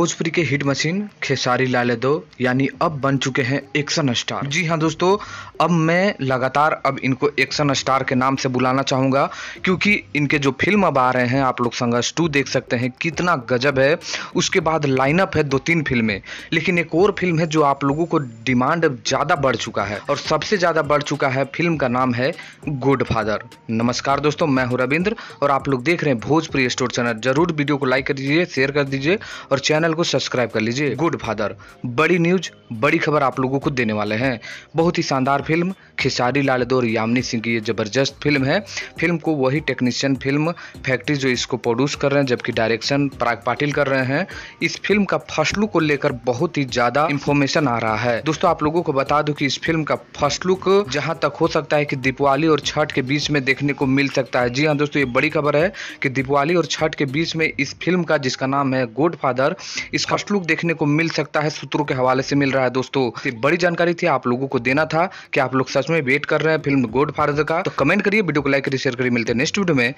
भोजपुरी के hit machine Khesari लाल दो यानी अब बन चुके हैं एक्शन स्टार जी हाँ दोस्तों अब मैं लगातार अब इनको एक्शन स्टार के नाम से बुलाना चाहूँगा क्योंकि इनके जो फिल्म अब आ रहे हैं आप लोग संघर्ष टू देख सकते हैं कितना गजब है उसके बाद लाइनअप है दो तीन फिल्में लेकिन एक और फिल्म है जो आप लोगों को डिमांड ज़्यादा बढ़ चुका है और सबसे ज़्यादा बढ़ चुका है फिल्म का नाम है गुड फादर नमस्कार दोस्तों मैं हूँ रविंद्र और आप लोग देख रहे हैं भोजपुरी स्टोर चैनल जरूर वीडियो को लाइक कर दीजिए शेयर कर दीजिए और चैनल चैनल को सब्सक्राइब कर लीजिए गुड फादर बड़ी न्यूज बड़ी खबर आप लोगों को देने वाले हैं बहुत ही शानदार फिल्म खिसारी लाल दो और यामिनी सिंह की ये ज़बरदस्त फिल्म है फिल्म को वही टेक्नीशियन फिल्म फैक्ट्री जो इसको प्रोड्यूस कर रहे हैं जबकि डायरेक्शन पराग पाटिल कर रहे हैं इस फिल्म का फर्स्ट लुक को लेकर बहुत ही ज़्यादा इन्फॉर्मेशन आ रहा है दोस्तों आप लोगों को बता दो की इस फिल्म का फर्स्ट लुक जहाँ तक हो सकता है की दीपावली और छठ के बीच में देखने को मिल सकता है जी हाँ दोस्तों ये बड़ी खबर है की दीपावली और छठ के बीच में इस फिल्म का जिसका नाम है गोड फादर इस फर्स्ट लुक देखने को मिल सकता है सूत्रों के हवाले से मिल रहा है दोस्तों बड़ी जानकारी थी आप लोगों को देना था कि आप लोग सच में वेट कर रहा है फिल्म गोड फादर का तो कमेंट करिए वीडियो को लाइक करिए शेयर करिए मिलते हैं नेक्स्ट वीडियो में